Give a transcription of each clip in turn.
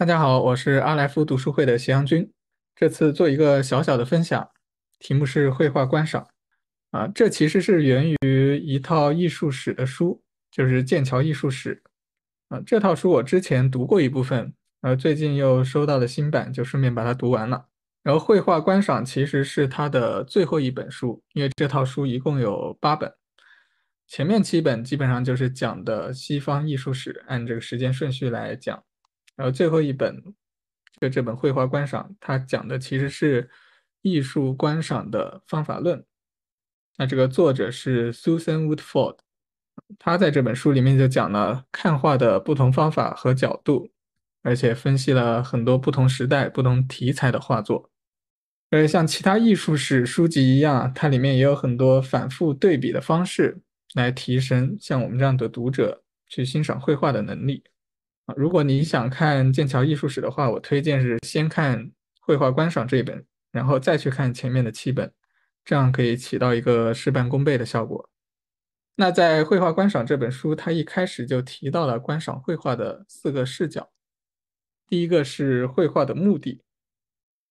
大家好，我是阿莱夫读书会的斜阳君。这次做一个小小的分享，题目是绘画观赏。啊，这其实是源于一套艺术史的书，就是《剑桥艺术史》。啊，这套书我之前读过一部分，呃，最近又收到了新版，就顺便把它读完了。然后，绘画观赏其实是它的最后一本书，因为这套书一共有八本，前面七本基本上就是讲的西方艺术史，按这个时间顺序来讲。然后最后一本，就这本绘画观赏，它讲的其实是艺术观赏的方法论。那这个作者是 Susan Woodford，他在这本书里面就讲了看画的不同方法和角度，而且分析了很多不同时代、不同题材的画作。而像其他艺术史书籍一样，它里面也有很多反复对比的方式，来提升像我们这样的读者去欣赏绘画的能力。如果你想看剑桥艺术史的话，我推荐是先看《绘画观赏》这一本，然后再去看前面的七本，这样可以起到一个事半功倍的效果。那在《绘画观赏》这本书，它一开始就提到了观赏绘画的四个视角。第一个是绘画的目的。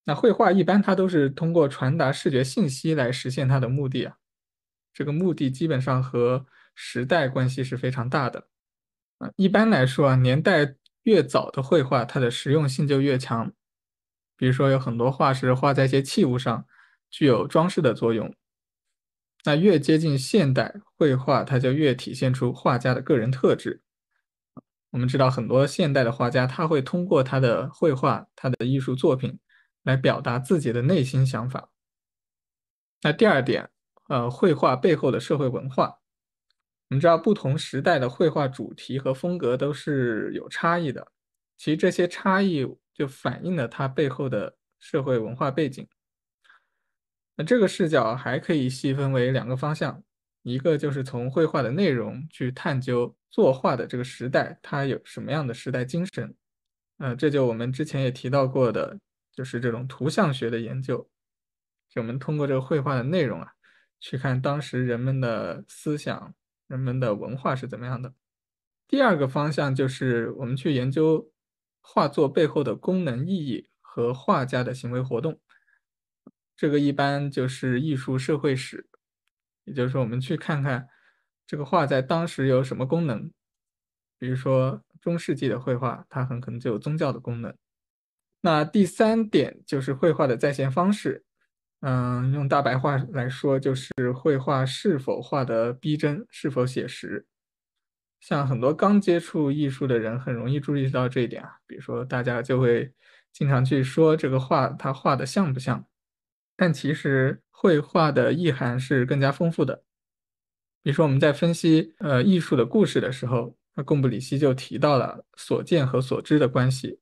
那绘画一般它都是通过传达视觉信息来实现它的目的啊。这个目的基本上和时代关系是非常大的啊。一般来说啊，年代。越早的绘画，它的实用性就越强。比如说，有很多画是画在一些器物上，具有装饰的作用。那越接近现代绘画，它就越体现出画家的个人特质。我们知道，很多现代的画家，他会通过他的绘画、他的艺术作品，来表达自己的内心想法。那第二点，呃，绘画背后的社会文化。我们知道不同时代的绘画主题和风格都是有差异的，其实这些差异就反映了它背后的社会文化背景。那这个视角还可以细分为两个方向，一个就是从绘画的内容去探究作画的这个时代它有什么样的时代精神，嗯，这就我们之前也提到过的，就是这种图像学的研究，就我们通过这个绘画的内容啊，去看当时人们的思想。人们的文化是怎么样的？第二个方向就是我们去研究画作背后的功能意义和画家的行为活动，这个一般就是艺术社会史，也就是说我们去看看这个画在当时有什么功能，比如说中世纪的绘画，它很可能就有宗教的功能。那第三点就是绘画的再现方式。嗯，用大白话来说，就是绘画是否画的逼真，是否写实。像很多刚接触艺术的人，很容易注意到这一点啊。比如说，大家就会经常去说这个画，它画的像不像？但其实绘画的意涵是更加丰富的。比如说，我们在分析呃艺术的故事的时候，那贡布里希就提到了所见和所知的关系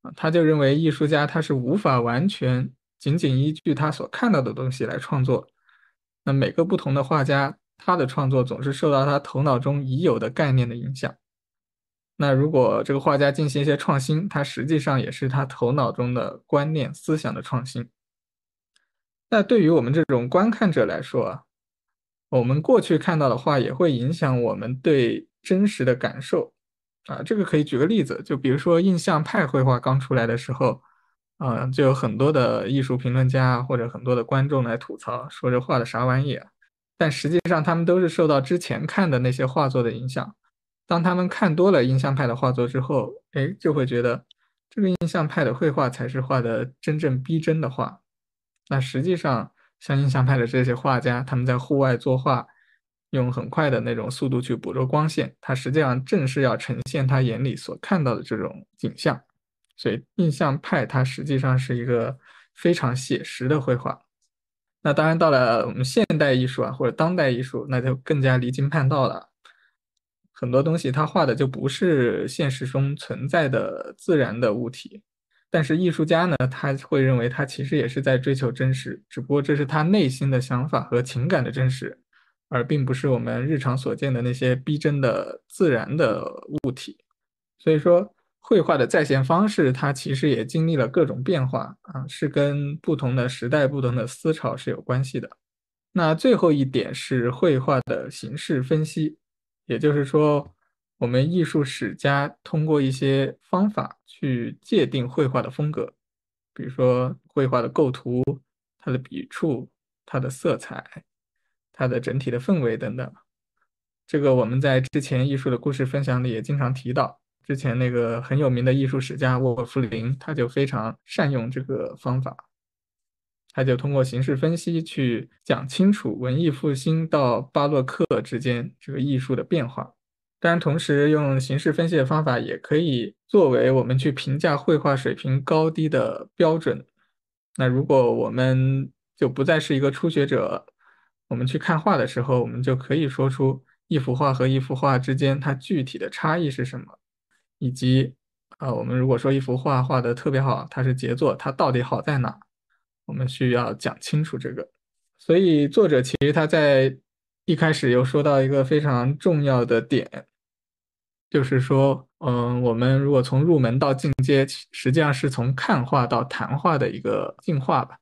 啊。他就认为艺术家他是无法完全。仅仅依据他所看到的东西来创作，那每个不同的画家，他的创作总是受到他头脑中已有的概念的影响。那如果这个画家进行一些创新，他实际上也是他头脑中的观念思想的创新。那对于我们这种观看者来说啊，我们过去看到的画也会影响我们对真实的感受啊。这个可以举个例子，就比如说印象派绘画刚出来的时候。啊，就有很多的艺术评论家或者很多的观众来吐槽，说这画的啥玩意啊？但实际上，他们都是受到之前看的那些画作的影响。当他们看多了印象派的画作之后，哎，就会觉得这个印象派的绘画才是画的真正逼真的画。那实际上，像印象派的这些画家，他们在户外作画，用很快的那种速度去捕捉光线，他实际上正是要呈现他眼里所看到的这种景象。所以，印象派它实际上是一个非常写实的绘画。那当然，到了我们现代艺术啊，或者当代艺术，那就更加离经叛道了。很多东西他画的就不是现实中存在的自然的物体，但是艺术家呢，他会认为他其实也是在追求真实，只不过这是他内心的想法和情感的真实，而并不是我们日常所见的那些逼真的自然的物体。所以说。绘画的再现方式，它其实也经历了各种变化啊，是跟不同的时代、不同的思潮是有关系的。那最后一点是绘画的形式分析，也就是说，我们艺术史家通过一些方法去界定绘画的风格，比如说绘画的构图、它的笔触、它的色彩、它的整体的氛围等等。这个我们在之前艺术的故事分享里也经常提到。之前那个很有名的艺术史家沃夫林，他就非常善用这个方法，他就通过形式分析去讲清楚文艺复兴到巴洛克之间这个艺术的变化。当然，同时用形式分析的方法也可以作为我们去评价绘画水平高低的标准。那如果我们就不再是一个初学者，我们去看画的时候，我们就可以说出一幅画和一幅画之间它具体的差异是什么。以及，啊，我们如果说一幅画画的特别好，它是杰作，它到底好在哪？我们需要讲清楚这个。所以作者其实他在一开始又说到一个非常重要的点，就是说，嗯，我们如果从入门到进阶，实际上是从看画到谈画的一个进化吧。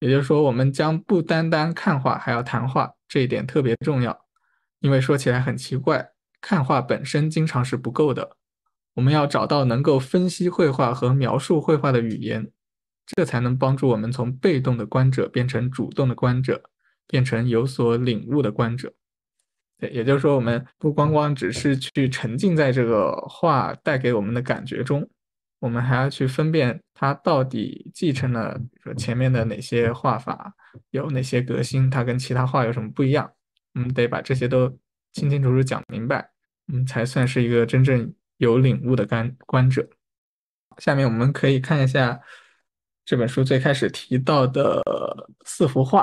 也就是说，我们将不单单看画，还要谈画，这一点特别重要。因为说起来很奇怪，看画本身经常是不够的。我们要找到能够分析绘画和描述绘画的语言，这才能帮助我们从被动的观者变成主动的观者，变成有所领悟的观者。对，也就是说，我们不光光只是去沉浸在这个画带给我们的感觉中，我们还要去分辨它到底继承了，比如说前面的哪些画法，有哪些革新，它跟其他画有什么不一样。我们得把这些都清清楚楚讲明白，我们才算是一个真正。有领悟的观观者，下面我们可以看一下这本书最开始提到的四幅画，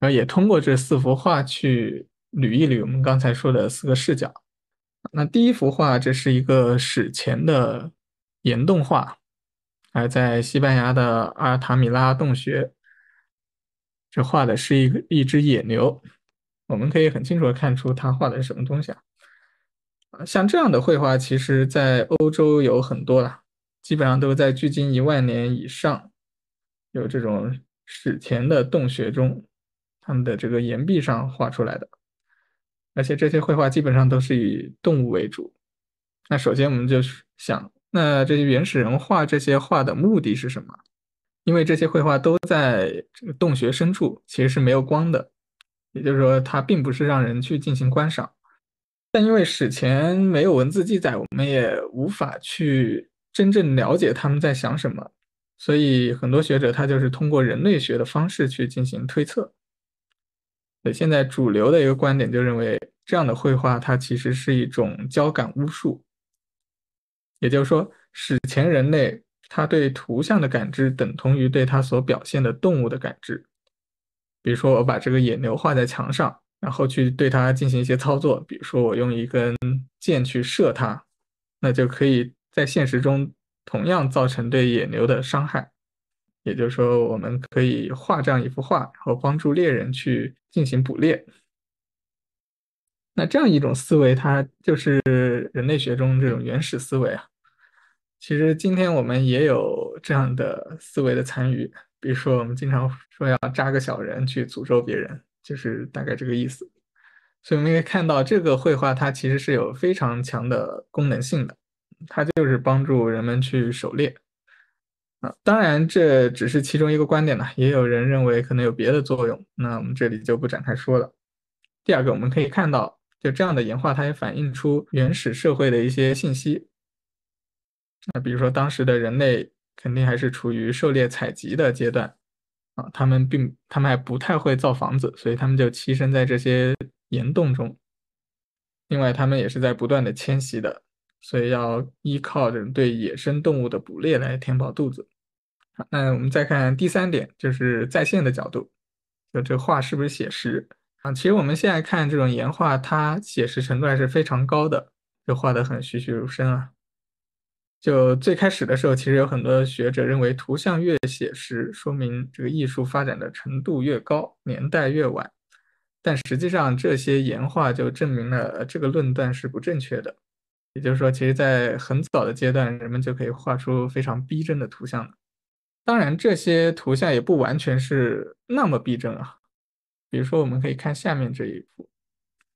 然后也通过这四幅画去捋一捋我们刚才说的四个视角。那第一幅画，这是一个史前的岩洞画，还在西班牙的阿尔塔米拉洞穴，这画的是一一只野牛，我们可以很清楚的看出他画的是什么东西啊？啊，像这样的绘画，其实在欧洲有很多啦，基本上都在距今一万年以上，有这种史前的洞穴中，他们的这个岩壁上画出来的。而且这些绘画基本上都是以动物为主。那首先我们就是想，那这些原始人画这些画的目的是什么？因为这些绘画都在这个洞穴深处，其实是没有光的，也就是说，它并不是让人去进行观赏。但因为史前没有文字记载，我们也无法去真正了解他们在想什么，所以很多学者他就是通过人类学的方式去进行推测。对，现在主流的一个观点就认为，这样的绘画它其实是一种交感巫术，也就是说，史前人类他对图像的感知等同于对他所表现的动物的感知。比如说，我把这个野牛画在墙上。然后去对它进行一些操作，比如说我用一根箭去射它，那就可以在现实中同样造成对野牛的伤害。也就是说，我们可以画这样一幅画，然后帮助猎人去进行捕猎。那这样一种思维，它就是人类学中这种原始思维啊。其实今天我们也有这样的思维的参与，比如说我们经常说要扎个小人去诅咒别人。就是大概这个意思，所以我们可以看到，这个绘画它其实是有非常强的功能性的，它就是帮助人们去狩猎啊。当然，这只是其中一个观点呢，也有人认为可能有别的作用，那我们这里就不展开说了。第二个，我们可以看到，就这样的岩画，它也反映出原始社会的一些信息那比如说当时的人类肯定还是处于狩猎采集的阶段。他们并他们还不太会造房子，所以他们就栖身在这些岩洞中。另外，他们也是在不断的迁徙的，所以要依靠对野生动物的捕猎来填饱肚子。那我们再看第三点，就是在线的角度，就这画是不是写实啊？其实我们现在看这种岩画，它写实程度还是非常高的，就画的很栩栩如生啊。就最开始的时候，其实有很多学者认为，图像越写实，说明这个艺术发展的程度越高，年代越晚。但实际上，这些岩画就证明了这个论断是不正确的。也就是说，其实在很早的阶段，人们就可以画出非常逼真的图像了。当然，这些图像也不完全是那么逼真啊。比如说，我们可以看下面这一幅，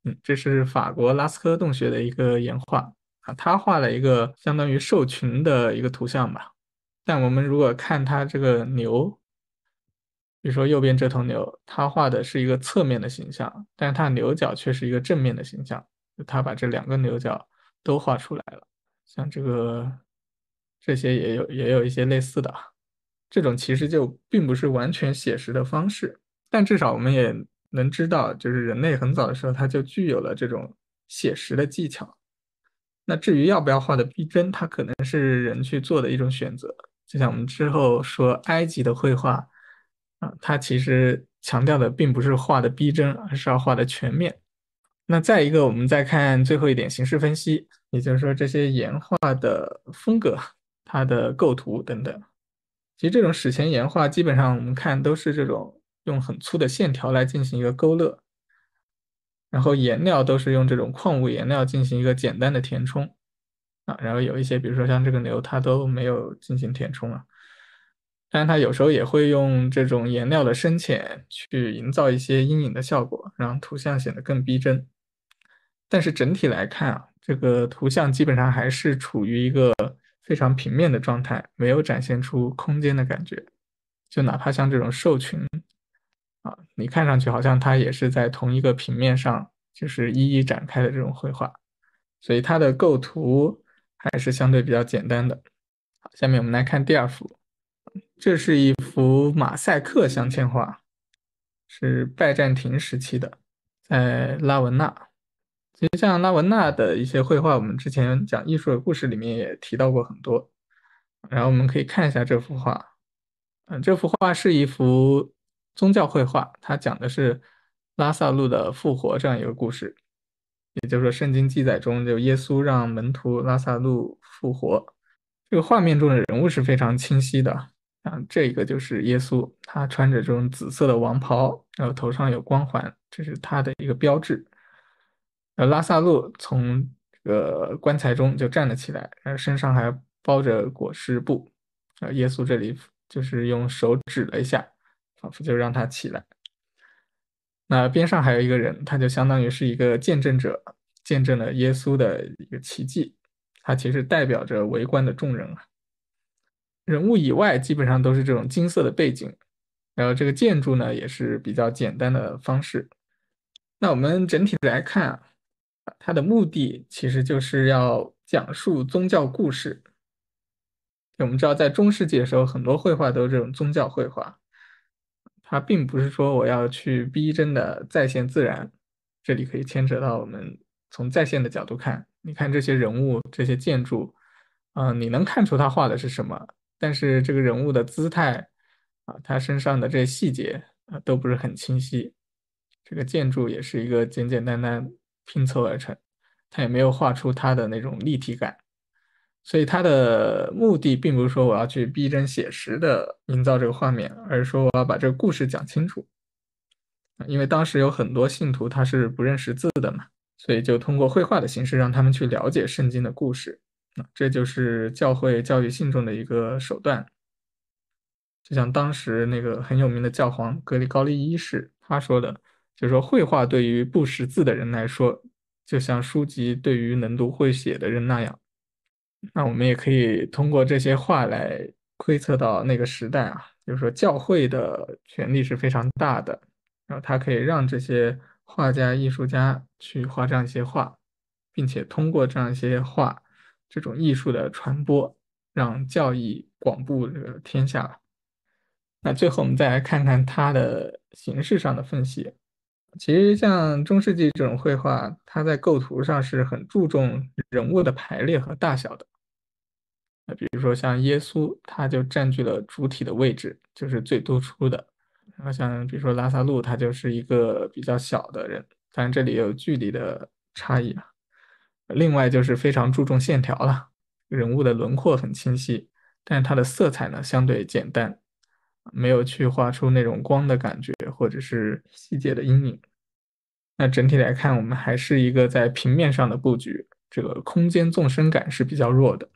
嗯，这是法国拉斯科洞穴的一个岩画。啊，他画了一个相当于兽群的一个图像吧。但我们如果看他这个牛，比如说右边这头牛，他画的是一个侧面的形象，但是他牛角却是一个正面的形象，他把这两个牛角都画出来了。像这个，这些也有也有一些类似的啊。这种其实就并不是完全写实的方式，但至少我们也能知道，就是人类很早的时候他就具有了这种写实的技巧。那至于要不要画的逼真，它可能是人去做的一种选择。就像我们之后说埃及的绘画啊，它其实强调的并不是画的逼真，而是要画的全面。那再一个，我们再看最后一点形式分析，也就是说这些岩画的风格、它的构图等等。其实这种史前岩画基本上我们看都是这种用很粗的线条来进行一个勾勒。然后颜料都是用这种矿物颜料进行一个简单的填充啊，然后有一些，比如说像这个牛，它都没有进行填充啊，但它有时候也会用这种颜料的深浅去营造一些阴影的效果，让图像显得更逼真。但是整体来看啊，这个图像基本上还是处于一个非常平面的状态，没有展现出空间的感觉，就哪怕像这种兽群。啊，你看上去好像它也是在同一个平面上，就是一一展开的这种绘画，所以它的构图还是相对比较简单的。好，下面我们来看第二幅，这是一幅马赛克镶嵌画，是拜占庭时期的，在拉文纳。其实像拉文纳的一些绘画，我们之前讲艺术的故事里面也提到过很多。然后我们可以看一下这幅画，嗯，这幅画是一幅。宗教绘画，它讲的是拉萨路的复活这样一个故事，也就是说，圣经记载中就耶稣让门徒拉萨路复活。这个画面中的人物是非常清晰的，像这个就是耶稣，他穿着这种紫色的王袍，然后头上有光环，这是他的一个标志。呃，拉萨路从这个棺材中就站了起来，然后身上还包着裹尸布。啊，耶稣这里就是用手指了一下。仿佛就让他起来，那边上还有一个人，他就相当于是一个见证者，见证了耶稣的一个奇迹。他其实代表着围观的众人啊。人物以外基本上都是这种金色的背景，然后这个建筑呢也是比较简单的方式。那我们整体来看啊，它的目的其实就是要讲述宗教故事。我们知道在中世纪的时候，很多绘画都是这种宗教绘画。它并不是说我要去逼真的再现自然，这里可以牵扯到我们从在线的角度看，你看这些人物这些建筑，嗯，你能看出他画的是什么，但是这个人物的姿态啊，他身上的这些细节啊，都不是很清晰，这个建筑也是一个简简单单拼凑而成，他也没有画出它的那种立体感。所以他的目的并不是说我要去逼真写实的营造这个画面，而是说我要把这个故事讲清楚。因为当时有很多信徒他是不认识字的嘛，所以就通过绘画的形式让他们去了解圣经的故事这就是教会教育信众的一个手段。就像当时那个很有名的教皇格里高利一世他说的，就是说绘画对于不识字的人来说，就像书籍对于能读会写的人那样。那我们也可以通过这些画来窥测到那个时代啊，就是说教会的权力是非常大的，然后他可以让这些画家、艺术家去画这样一些画，并且通过这样一些画，这种艺术的传播，让教义广布这个天下。那最后我们再来看看它的形式上的分析。其实像中世纪这种绘画，它在构图上是很注重人物的排列和大小的。那比如说像耶稣，他就占据了主体的位置，就是最突出的。然后像比如说拉萨路，他就是一个比较小的人，当然这里有距离的差异啊。另外就是非常注重线条了，人物的轮廓很清晰，但是它的色彩呢相对简单，没有去画出那种光的感觉或者是细节的阴影。那整体来看，我们还是一个在平面上的布局，这个空间纵深感是比较弱的。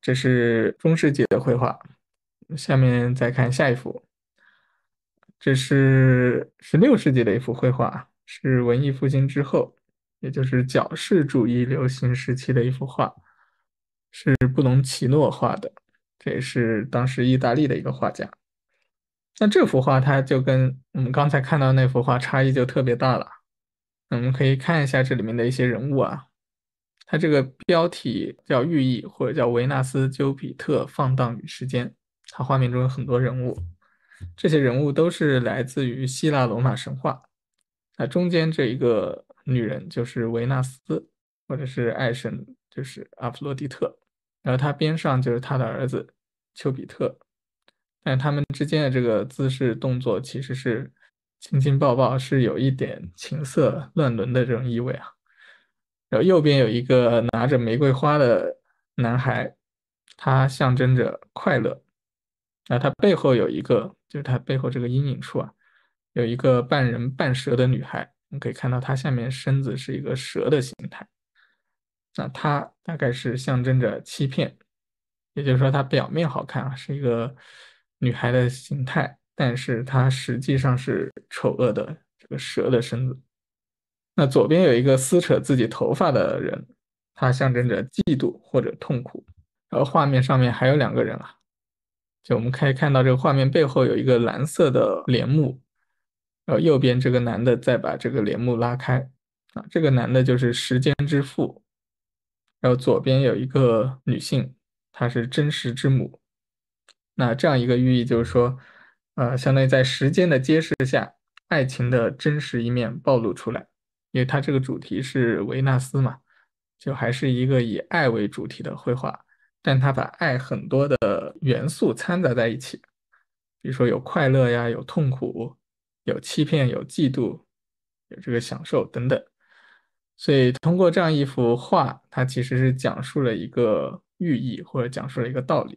这是中世纪的绘画，下面再看下一幅，这是十六世纪的一幅绘画，是文艺复兴之后，也就是矫饰主义流行时期的一幅画，是布隆奇诺画的，这也是当时意大利的一个画家。那这幅画它就跟我们刚才看到那幅画差异就特别大了，我们可以看一下这里面的一些人物啊。它这个标题叫《寓意》，或者叫《维纳斯·丘比特放荡与时间》。它画面中有很多人物，这些人物都是来自于希腊罗马神话。那中间这一个女人就是维纳斯，或者是爱神，就是阿弗洛狄特。然后他边上就是他的儿子丘比特。但他们之间的这个姿势动作其实是亲亲抱抱，是有一点情色乱伦的这种意味啊。右边有一个拿着玫瑰花的男孩，他象征着快乐。那他背后有一个，就是他背后这个阴影处啊，有一个半人半蛇的女孩。我们可以看到，她下面身子是一个蛇的形态。那她大概是象征着欺骗，也就是说，她表面好看啊，是一个女孩的形态，但是她实际上是丑恶的这个蛇的身子。那左边有一个撕扯自己头发的人，他象征着嫉妒或者痛苦。然后画面上面还有两个人啊，就我们可以看到这个画面背后有一个蓝色的帘幕，然后右边这个男的在把这个帘幕拉开啊，这个男的就是时间之父。然后左边有一个女性，她是真实之母。那这样一个寓意就是说，呃，相当于在时间的揭示下，爱情的真实一面暴露出来。因为他这个主题是维纳斯嘛，就还是一个以爱为主题的绘画，但他把爱很多的元素掺杂在一起，比如说有快乐呀，有痛苦，有欺骗，有嫉妒，有这个享受等等。所以通过这样一幅画，它其实是讲述了一个寓意或者讲述了一个道理，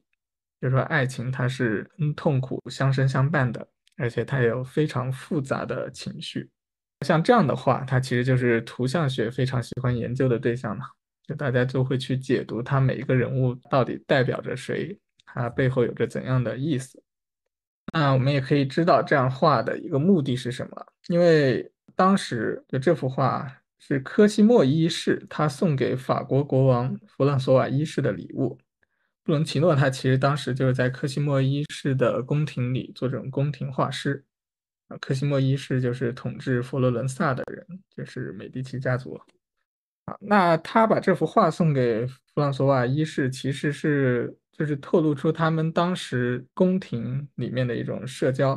就是说爱情它是痛苦相生相伴的，而且它有非常复杂的情绪。像这样的话，它其实就是图像学非常喜欢研究的对象嘛。就大家就会去解读它每一个人物到底代表着谁，它背后有着怎样的意思。那我们也可以知道这样画的一个目的是什么，因为当时就这幅画是科西莫一世他送给法国国王弗朗索瓦一世的礼物。布伦奇诺他其实当时就是在科西莫一世的宫廷里做这种宫廷画师。啊，科西莫一世就是统治佛罗伦萨的人，就是美第奇家族。啊，那他把这幅画送给弗朗索瓦一世，其实是就是透露出他们当时宫廷里面的一种社交，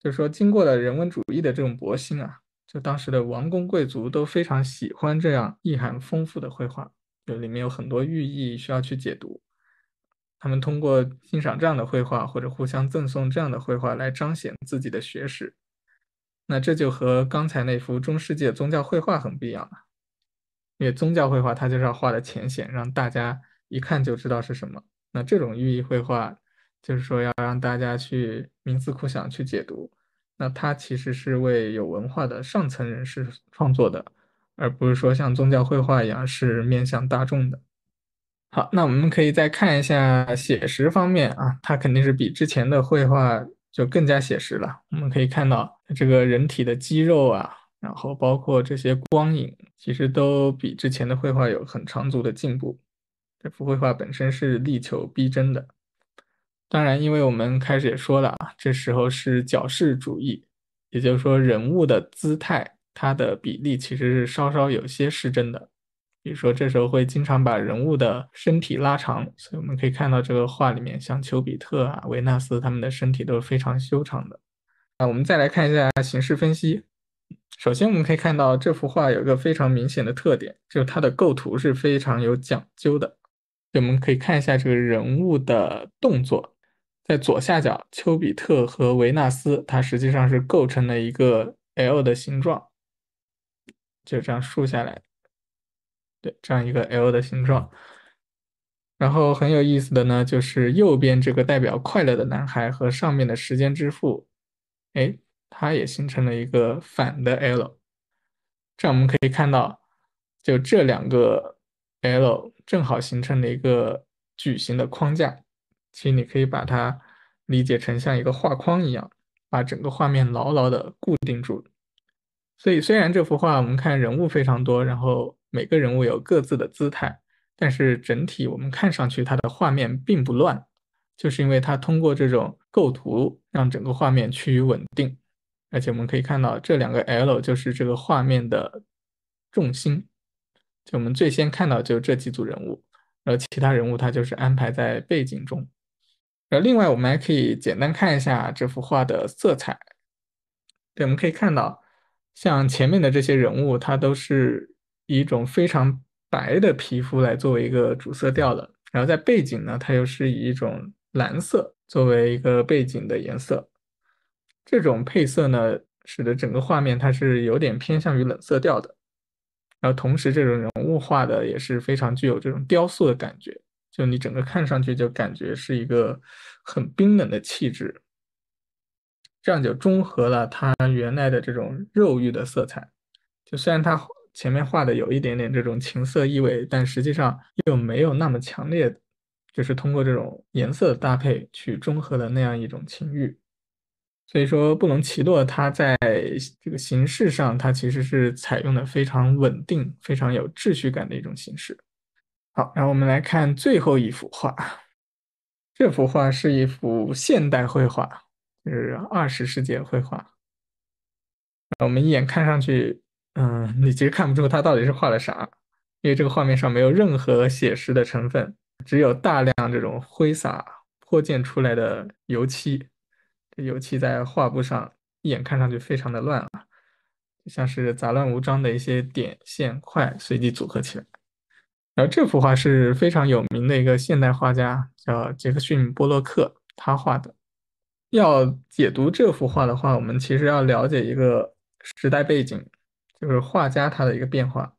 就是说经过了人文主义的这种博新啊，就当时的王公贵族都非常喜欢这样意涵丰富的绘画，就里面有很多寓意需要去解读。他们通过欣赏这样的绘画，或者互相赠送这样的绘画来彰显自己的学识。那这就和刚才那幅中世纪的宗教绘画很不一样了，因为宗教绘画它就是要画的浅显，让大家一看就知道是什么。那这种寓意绘画，就是说要让大家去冥思苦想去解读。那它其实是为有文化的上层人士创作的，而不是说像宗教绘画一样是面向大众的。好，那我们可以再看一下写实方面啊，它肯定是比之前的绘画就更加写实了。我们可以看到这个人体的肌肉啊，然后包括这些光影，其实都比之前的绘画有很长足的进步。这幅绘画本身是力求逼真的，当然，因为我们开始也说了啊，这时候是矫饰主义，也就是说人物的姿态，它的比例其实是稍稍有些失真的。比如说，这时候会经常把人物的身体拉长，所以我们可以看到这个画里面，像丘比特啊、维纳斯他们的身体都是非常修长的。那我们再来看一下形式分析。首先，我们可以看到这幅画有一个非常明显的特点，就是它的构图是非常有讲究的。我们可以看一下这个人物的动作，在左下角，丘比特和维纳斯，它实际上是构成了一个 L 的形状，就这样竖下来。对，这样一个 L 的形状。然后很有意思的呢，就是右边这个代表快乐的男孩和上面的时间之父，哎，它也形成了一个反的 L。这样我们可以看到，就这两个 L 正好形成了一个矩形的框架。其实你可以把它理解成像一个画框一样，把整个画面牢牢的固定住。所以虽然这幅画我们看人物非常多，然后。每个人物有各自的姿态，但是整体我们看上去它的画面并不乱，就是因为它通过这种构图让整个画面趋于稳定。而且我们可以看到这两个 L 就是这个画面的重心。就我们最先看到就是这几组人物，然后其他人物它就是安排在背景中。后另外我们还可以简单看一下这幅画的色彩。对，我们可以看到像前面的这些人物，它都是。以一种非常白的皮肤来作为一个主色调的，然后在背景呢，它又是以一种蓝色作为一个背景的颜色。这种配色呢，使得整个画面它是有点偏向于冷色调的。然后同时，这种人物画的也是非常具有这种雕塑的感觉，就你整个看上去就感觉是一个很冰冷的气质。这样就中和了它原来的这种肉欲的色彩。就虽然它。前面画的有一点点这种情色意味，但实际上又没有那么强烈，就是通过这种颜色的搭配去中和的那样一种情欲。所以说，布隆奇诺他在这个形式上，他其实是采用的非常稳定、非常有秩序感的一种形式。好，然后我们来看最后一幅画，这幅画是一幅现代绘画，就是二十世纪绘画。我们一眼看上去。嗯，你其实看不出他到底是画了啥，因为这个画面上没有任何写实的成分，只有大量这种挥洒泼溅出来的油漆。这油漆在画布上一眼看上去非常的乱啊，像是杂乱无章的一些点线块随机组合起来。然后这幅画是非常有名的一个现代画家，叫杰克逊·波洛克，他画的。要解读这幅画的话，我们其实要了解一个时代背景。就是画家他的一个变化，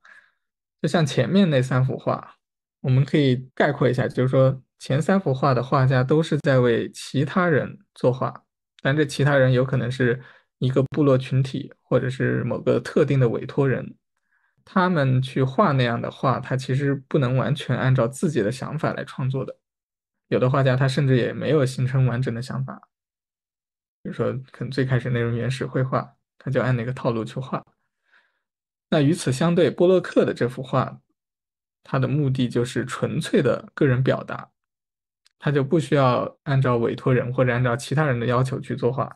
就像前面那三幅画，我们可以概括一下，就是说前三幅画的画家都是在为其他人作画，但这其他人有可能是一个部落群体，或者是某个特定的委托人，他们去画那样的画，他其实不能完全按照自己的想法来创作的。有的画家他甚至也没有形成完整的想法，比如说可能最开始那种原始绘画，他就按那个套路去画。那与此相对，波洛克的这幅画，他的目的就是纯粹的个人表达，他就不需要按照委托人或者按照其他人的要求去作画，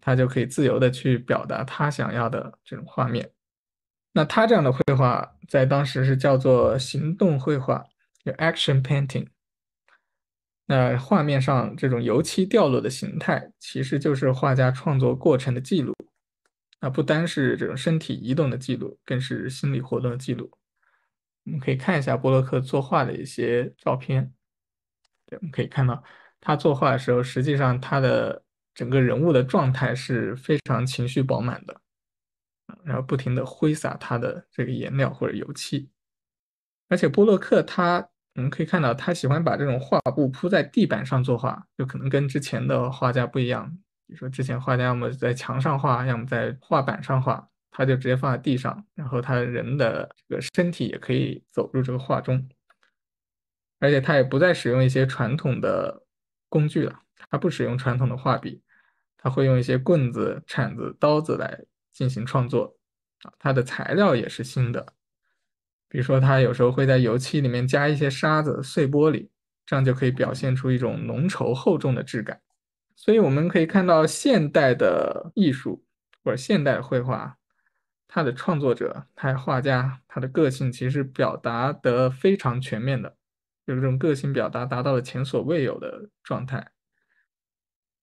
他就可以自由的去表达他想要的这种画面。那他这样的绘画在当时是叫做行动绘画，就 action painting。那画面上这种油漆掉落的形态，其实就是画家创作过程的记录。那不单是这种身体移动的记录，更是心理活动的记录。我们可以看一下波洛克作画的一些照片，对，我们可以看到他作画的时候，实际上他的整个人物的状态是非常情绪饱满的，然后不停的挥洒他的这个颜料或者油漆。而且波洛克他，我们可以看到他喜欢把这种画布铺在地板上作画，就可能跟之前的画家不一样。比如说，之前画家要么在墙上画，要么在画板上画，他就直接放在地上，然后他人的这个身体也可以走入这个画中，而且他也不再使用一些传统的工具了，他不使用传统的画笔，他会用一些棍子、铲子、刀子来进行创作啊，他的材料也是新的，比如说他有时候会在油漆里面加一些沙子、碎玻璃，这样就可以表现出一种浓稠厚重的质感。所以我们可以看到，现代的艺术或者现代绘画，它的创作者、他画家他的个性其实表达得非常全面的，有这种个性表达达到了前所未有的状态。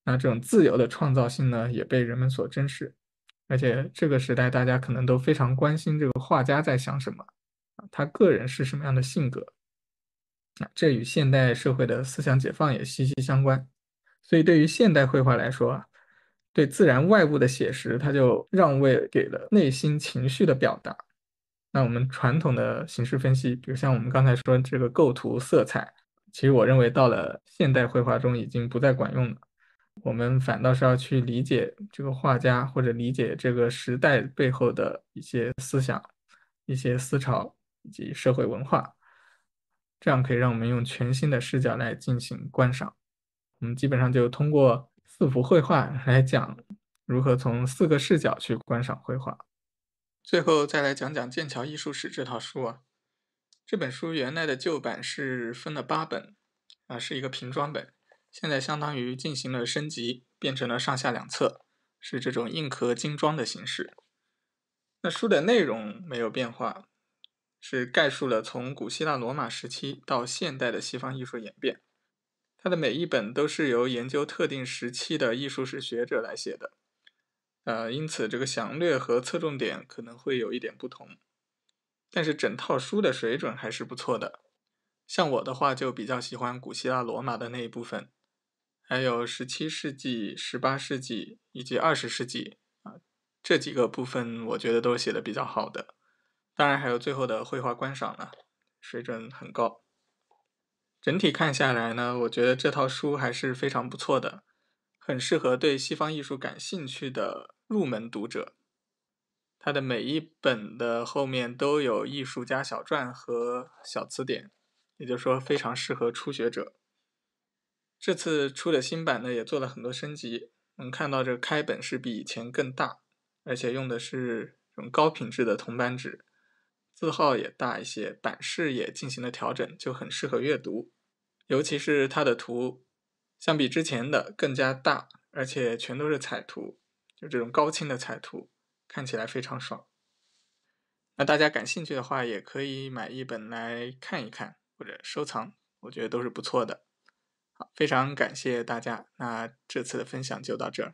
那这种自由的创造性呢，也被人们所珍视，而且这个时代大家可能都非常关心这个画家在想什么他个人是什么样的性格这与现代社会的思想解放也息息相关。所以，对于现代绘画来说啊，对自然外物的写实，它就让位给了内心情绪的表达。那我们传统的形式分析，比如像我们刚才说这个构图、色彩，其实我认为到了现代绘画中已经不再管用了。我们反倒是要去理解这个画家，或者理解这个时代背后的一些思想、一些思潮以及社会文化，这样可以让我们用全新的视角来进行观赏。我们基本上就通过四幅绘画来讲，如何从四个视角去观赏绘画。最后再来讲讲《剑桥艺术史》这套书啊。这本书原来的旧版是分了八本，啊，是一个平装本。现在相当于进行了升级，变成了上下两册，是这种硬壳精装的形式。那书的内容没有变化，是概述了从古希腊罗马时期到现代的西方艺术演变。它的每一本都是由研究特定时期的艺术史学者来写的，呃，因此这个详略和侧重点可能会有一点不同，但是整套书的水准还是不错的。像我的话，就比较喜欢古希腊罗马的那一部分，还有十七世纪、十八世纪以及二十世纪啊这几个部分，我觉得都写的比较好的。当然还有最后的绘画观赏了，水准很高。整体看下来呢，我觉得这套书还是非常不错的，很适合对西方艺术感兴趣的入门读者。它的每一本的后面都有艺术家小传和小词典，也就是说非常适合初学者。这次出的新版呢，也做了很多升级。能看到这个开本是比以前更大，而且用的是这种高品质的铜版纸。字号也大一些，版式也进行了调整，就很适合阅读。尤其是它的图，相比之前的更加大，而且全都是彩图，就这种高清的彩图，看起来非常爽。那大家感兴趣的话，也可以买一本来看一看或者收藏，我觉得都是不错的。好，非常感谢大家，那这次的分享就到这儿。